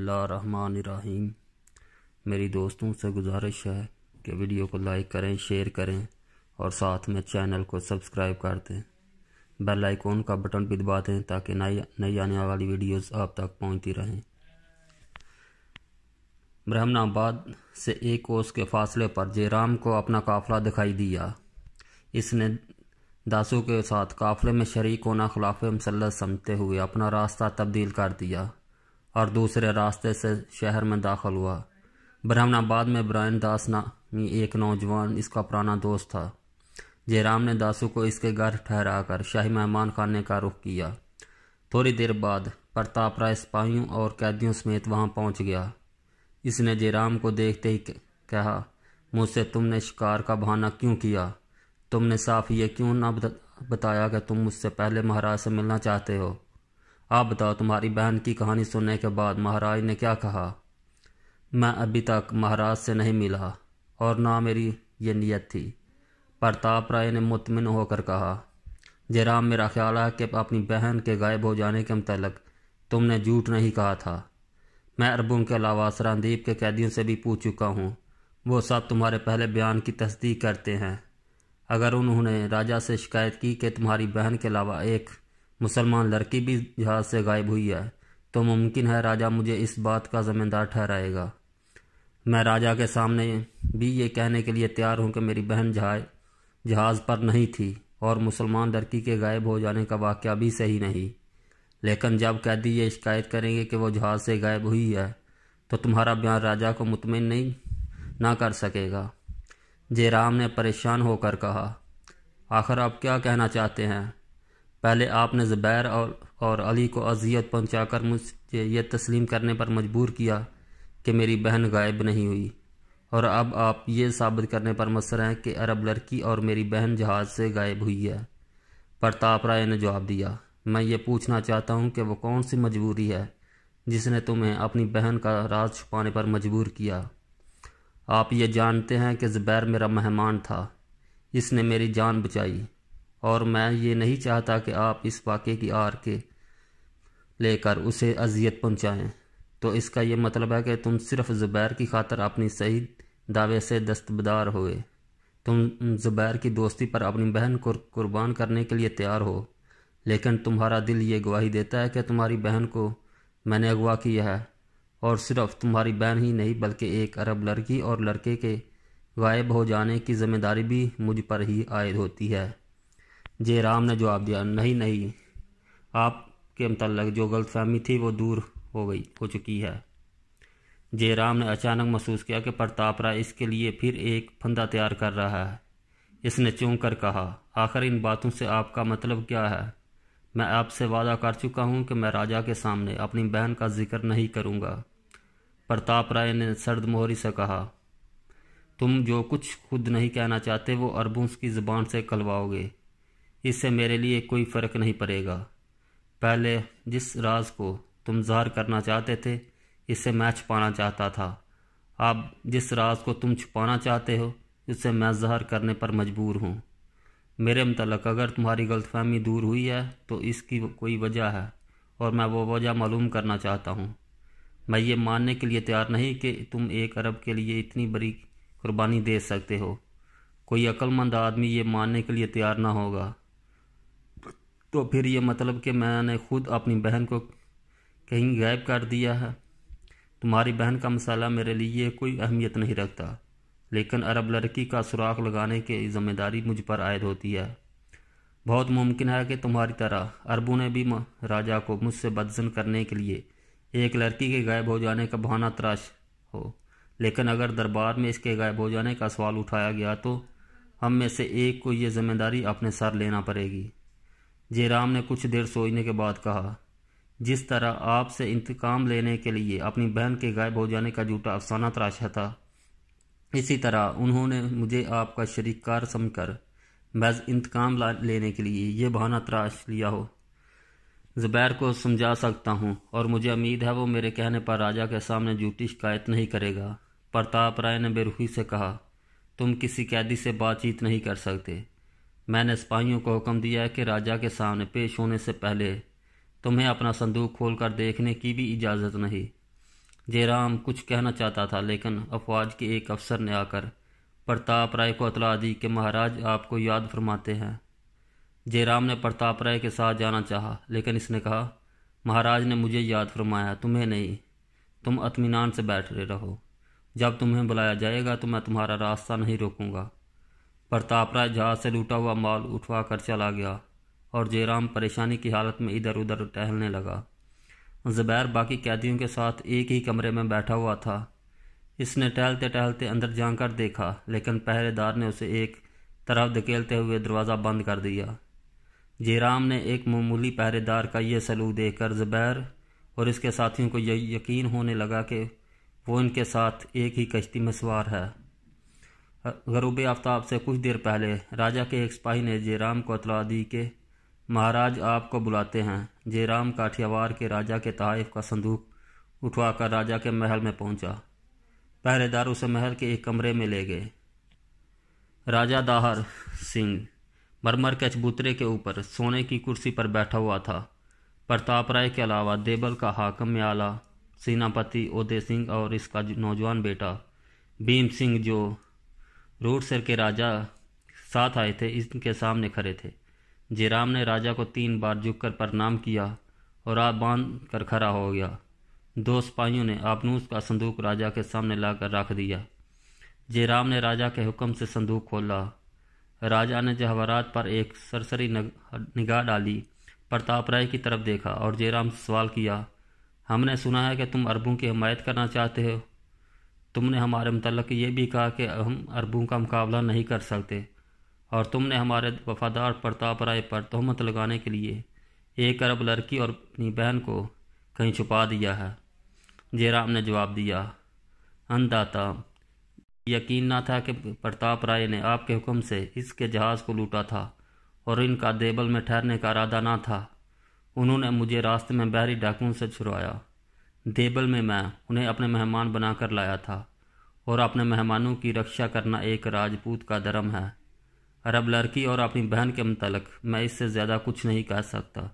اللہ الرحمن الرحیم میری دوستوں سے گزارش ہے کہ ویڈیو کو لائک کریں شیئر کریں اور ساتھ میں چینل کو سبسکرائب کر دیں بیل آئیکن کا بٹن بھی دبا دیں تاکہ نئی نئی آنے والی ویڈیوز آپ تک پہنچتی رہیں برہمن آباد سے ایک کوس کے فاصلے پر جے رام کو اپنا قافلہ دکھائی دیا اس نے داسو کے ساتھ قافلے میں شریک ہونا خلاف مسلّ سمجھتے ہوئے اپنا راستہ تبدیل کر دیا اور دوسرے راستے سے شہر میں داخل ہوا برہمن آباد میں برائن داس نامی یعنی ایک نوجوان اس کا پرانا دوست تھا جے رام نے داسو کو اس کے گھر ٹھہرا کر شاہی مہمان خانے کا رخ کیا تھوڑی دیر بعد پرتاپ رائے سپاہیوں اور قیدیوں سمیت وہاں پہنچ گیا اس نے جے رام کو دیکھتے ہی کہا مجھ سے تم نے شکار کا بہانہ کیوں کیا تم نے صاف یہ کیوں نہ بتایا کہ تم مجھ سے پہلے مہاراج سے ملنا چاہتے ہو آپ بتاؤ تمہاری بہن کی کہانی سننے کے بعد مہاراج نے کیا کہا میں ابھی تک مہاراج سے نہیں ملا اور نہ میری یہ نیت تھی پرتاپ رائے نے مطمئن ہو کر کہا جرام میرا خیال ہے کہ اپنی بہن کے غائب ہو جانے کے متعلق تم نے جھوٹ نہیں کہا تھا میں اربوں کے علاوہ سراندیپ کے قیدیوں سے بھی پوچھ چکا ہوں وہ سب تمہارے پہلے بیان کی تصدیق کرتے ہیں اگر انہوں نے راجہ سے شکایت کی کہ تمہاری بہن کے علاوہ ایک مسلمان لڑکی بھی جہاز سے غائب ہوئی ہے تو ممکن ہے راجہ مجھے اس بات کا ذمہ دار ٹھہرائے گا میں راجہ کے سامنے بھی یہ کہنے کے لیے تیار ہوں کہ میری بہن جہاز جہاز پر نہیں تھی اور مسلمان لڑکی کے غائب ہو جانے کا واقعہ بھی صحیح نہیں لیکن جب قیدی یہ شکایت کریں گے کہ وہ جہاز سے غائب ہوئی ہے تو تمہارا بیان راجہ کو مطمئن نہیں نہ کر سکے گا جے رام نے پریشان ہو کر کہا آخر آپ کیا کہنا چاہتے ہیں پہلے آپ نے زبیر اور علی کو اذیت پہنچا کر مجھے یہ تسلیم کرنے پر مجبور کیا کہ میری بہن غائب نہیں ہوئی اور اب آپ یہ ثابت کرنے پر مصر ہیں کہ عرب لڑکی اور میری بہن جہاز سے غائب ہوئی ہے پرتاپ رائے نے جواب دیا میں یہ پوچھنا چاہتا ہوں کہ وہ کون سی مجبوری ہے جس نے تمہیں اپنی بہن کا راز چھپانے پر مجبور کیا آپ یہ جانتے ہیں کہ زبیر میرا مہمان تھا اس نے میری جان بچائی اور میں یہ نہیں چاہتا کہ آپ اس واقعے کی آر کے لے کر اسے اذیت پہنچائیں تو اس کا یہ مطلب ہے کہ تم صرف زبیر کی خاطر اپنی صحیح دعوے سے دستبدار ہوئے تم زبیر کی دوستی پر اپنی بہن کو قربان کرنے کے لیے تیار ہو لیکن تمہارا دل یہ گواہی دیتا ہے کہ تمہاری بہن کو میں نے اغوا کیا ہے اور صرف تمہاری بہن ہی نہیں بلکہ ایک عرب لڑکی اور لڑکے کے غائب ہو جانے کی ذمہ داری بھی مجھ پر ہی عائد ہوتی ہے جے رام نے جواب دیا نہیں نہیں آپ کے متعلق جو غلط فہمی تھی وہ دور ہو گئی ہو چکی ہے جے رام نے اچانک محسوس کیا کہ پرتاپ رائے اس کے لیے پھر ایک پھندہ تیار کر رہا ہے اس نے چون کر کہا آخر ان باتوں سے آپ کا مطلب کیا ہے میں آپ سے وعدہ کر چکا ہوں کہ میں راجہ کے سامنے اپنی بہن کا ذکر نہیں کروں گا پرتاپ رائے نے سرد مہری سے کہا تم جو کچھ خود نہیں کہنا چاہتے وہ اربوں کی زبان سے کلواؤ گے اس سے میرے لیے کوئی فرق نہیں پڑے گا پہلے جس راز کو تم ظاہر کرنا چاہتے تھے اس سے میں چھپانا چاہتا تھا اب جس راز کو تم چھپانا چاہتے ہو اس سے میں ظاہر کرنے پر مجبور ہوں میرے متعلق اگر تمہاری غلط فہمی دور ہوئی ہے تو اس کی کوئی وجہ ہے اور میں وہ وجہ معلوم کرنا چاہتا ہوں میں یہ ماننے کے لیے تیار نہیں کہ تم ایک ارب کے لیے اتنی بڑی قربانی دے سکتے ہو کوئی عقل مند آدمی یہ ماننے کے لیے تیار نہ ہوگا تو پھر یہ مطلب کہ میں نے خود اپنی بہن کو کہیں غائب کر دیا ہے تمہاری بہن کا مسئلہ میرے لیے کوئی اہمیت نہیں رکھتا لیکن عرب لڑکی کا سراخ لگانے کی ذمہ داری مجھ پر عائد ہوتی ہے بہت ممکن ہے کہ تمہاری طرح عربوں نے بھی راجہ کو مجھ سے بدزن کرنے کے لیے ایک لڑکی کے غائب ہو جانے کا بہانہ تراش ہو لیکن اگر دربار میں اس کے غائب ہو جانے کا سوال اٹھایا گیا تو ہم میں سے ایک کو یہ ذمہ داری اپنے سر لینا پڑے گی جے جی رام نے کچھ دیر سوچنے کے بعد کہا جس طرح آپ سے انتقام لینے کے لیے اپنی بہن کے غائب ہو جانے کا جھوٹا افسانہ تراشا تھا اسی طرح انہوں نے مجھے آپ کا شریک کار سمجھ کر محض انتقام لینے کے لیے یہ بہانہ تراش لیا ہو زبیر کو سمجھا سکتا ہوں اور مجھے امید ہے وہ میرے کہنے پر راجہ کے سامنے جھوٹی شکایت نہیں کرے گا پرتاپ رائے نے بے روحی سے کہا تم کسی قیدی سے بات چیت نہیں کر سکتے میں نے سپاہیوں کو حکم دیا ہے کہ راجہ کے سامنے پیش ہونے سے پہلے تمہیں اپنا صندوق کھول کر دیکھنے کی بھی اجازت نہیں جے رام کچھ کہنا چاہتا تھا لیکن افواج کے ایک افسر نے آ کر پرتاپ رائے کو اطلاع دی کہ مہاراج آپ کو یاد فرماتے ہیں جے رام نے پرتاپ رائے کے ساتھ جانا چاہا لیکن اس نے کہا مہاراج نے مجھے یاد فرمایا تمہیں نہیں تم اطمینان سے بیٹھ رہے رہو جب تمہیں بلایا جائے گا تو میں تمہارا راستہ نہیں روکوں گا پرتاپرائے جہاز سے لوٹا ہوا مال اٹھوا کر چلا گیا اور جے رام پریشانی کی حالت میں ادھر ادھر ٹہلنے لگا زبیر باقی قیدیوں کے ساتھ ایک ہی کمرے میں بیٹھا ہوا تھا اس نے ٹہلتے ٹہلتے اندر جا کر دیکھا لیکن پہرے دار نے اسے ایک طرف دھکیلتے ہوئے دروازہ بند کر دیا جے رام نے ایک معمولی پہرے دار کا یہ سلوک دیکھ کر زبیر اور اس کے ساتھیوں کو یقین ہونے لگا کہ وہ ان کے ساتھ ایک ہی کشتی میں سوار ہے غروب آفتاب سے کچھ دیر پہلے راجہ کے ایک سپاہی نے جے رام کو اطلاع دی کہ مہاراج آپ کو بلاتے ہیں جے رام کاٹیاوار کے راجہ کے تحائف کا صندوق اٹھوا کر راجہ کے محل میں پہنچا پہرے دار اسے محل کے ایک کمرے میں لے گئے راجہ داہر سنگھ مرمر کے چبوترے کے اوپر سونے کی کرسی پر بیٹھا ہوا تھا پرتاپ رائے کے علاوہ دیبل کا حاکم سینہ پتی عہدے سنگھ اور اس کا نوجوان بیٹا بھیم سنگھ جو روڈ سر کے راجہ ساتھ آئے تھے ان کے سامنے کھڑے تھے جیرام نے راجہ کو تین بار جھک کر پرنام کیا اور آپ باندھ کر کھڑا ہو گیا دو سپاہیوں نے آبنوس کا صندوق راجہ کے سامنے لا کر رکھ دیا جیرام نے راجہ کے حکم سے صندوق کھولا راجہ نے جہورات پر ایک سرسری نگاہ ڈالی پرتاپ رائے کی طرف دیکھا اور جیرام سے سوال کیا ہم نے سنا ہے کہ تم عربوں کی حمایت کرنا چاہتے ہو تم نے ہمارے متعلق یہ بھی کہا کہ ہم عربوں کا مقابلہ نہیں کر سکتے اور تم نے ہمارے وفادار پرتاپ رائے پر تہمت لگانے کے لیے ایک عرب لڑکی اور اپنی بہن کو کہیں چھپا دیا ہے جے رام نے جواب دیا انداتا یقین نہ تھا کہ پرتاپ رائے نے آپ کے حکم سے اس کے جہاز کو لوٹا تھا اور ان کا دیبل میں ٹھہرنے کا ارادہ نہ تھا انہوں نے مجھے راستے میں بحری ڈاکوں سے چھڑوایا دیبل میں میں انہیں اپنے مہمان بنا کر لایا تھا اور اپنے مہمانوں کی رکشا کرنا ایک راجپوت کا درم ہے عرب لڑکی اور اپنی بہن کے متعلق میں اس سے زیادہ کچھ نہیں کہہ سکتا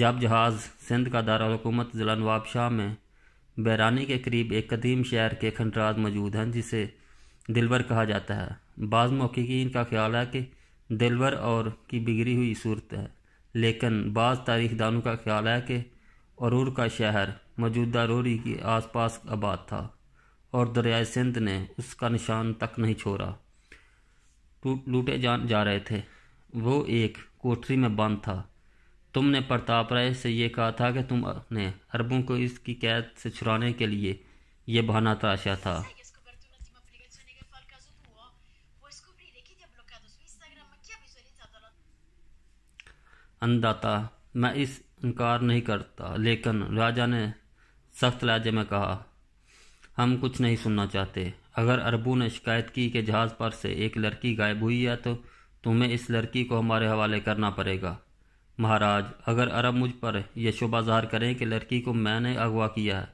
جب جہاز سندھ کا دارالحکومت ضلع نواب شاہ میں بیرانی کے قریب ایک قدیم شہر کے کھنڈراز موجود ہیں جسے دلور کہا جاتا ہے بعض محققین کا خیال ہے کہ دلور اور کی بگڑی ہوئی صورت ہے لیکن بعض تاریخ دانوں کا خیال ہے کہ عرور کا شہر موجودہ روری کے آس پاس آباد تھا اور دریائے سندھ نے اس کا نشان تک نہیں چھوڑا لوٹے جان جا رہے تھے وہ ایک کوٹری میں بند تھا تم نے پرتاپ رائے سے یہ کہا تھا کہ تم نے اربوں کو اس کی قید سے چھڑانے کے لیے یہ بہانہ تراشا تھا انداتا میں اس انکار نہیں کرتا لیکن راجہ نے سخت لہجے میں کہا ہم کچھ نہیں سننا چاہتے اگر اربو نے شکایت کی کہ جہاز پر سے ایک لڑکی غائب ہوئی ہے تو تمہیں اس لڑکی کو ہمارے حوالے کرنا پڑے گا مہاراج اگر عرب مجھ پر یہ شبہ ظاہر کریں کہ لڑکی کو میں نے اغوا کیا ہے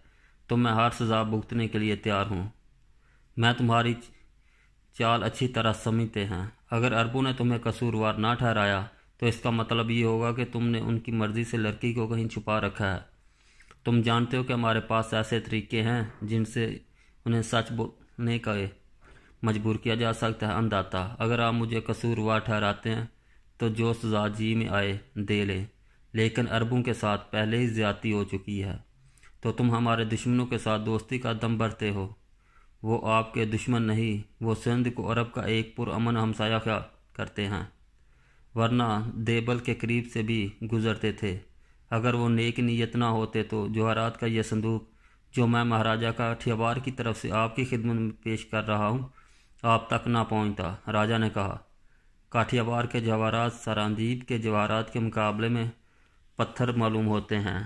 تو میں ہر سزا بھگتنے کے لیے تیار ہوں میں تمہاری چال اچھی طرح سمجھتے ہیں اگر اربو نے تمہیں قصوروار نہ ٹھہرایا تو اس کا مطلب یہ ہوگا کہ تم نے ان کی مرضی سے لڑکی کو کہیں چھپا رکھا ہے تم جانتے ہو کہ ہمارے پاس ایسے طریقے ہیں جن سے انہیں سچ بولنے کا مجبور کیا جا سکتا ہے انداتا اگر آپ مجھے قصوروار ٹھہراتے ہیں تو جو سزا جی میں آئے دے لیں لیکن عربوں کے ساتھ پہلے ہی زیادتی ہو چکی ہے تو تم ہمارے دشمنوں کے ساتھ دوستی کا دم بھرتے ہو وہ آپ کے دشمن نہیں وہ سندھ کو عرب کا ایک پرامن امن ہمسایہ کرتے ہیں ورنہ دیبل کے قریب سے بھی گزرتے تھے اگر وہ نیک نیت نہ ہوتے تو جوہرات کا یہ صندوق جو میں کا ٹھیوار کی طرف سے آپ کی خدمت میں پیش کر رہا ہوں آپ تک نہ پہنچتا راجہ نے کہا کاٹھیاوار کے جواہرات سراندیب کے جواہرات کے مقابلے میں پتھر معلوم ہوتے ہیں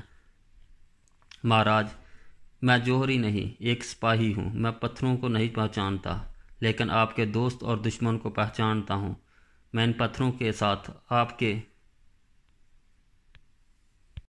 مہاراج میں جوہری نہیں ایک سپاہی ہوں میں پتھروں کو نہیں پہچانتا لیکن آپ کے دوست اور دشمن کو پہچانتا ہوں میں ان پتھروں کے ساتھ آپ کے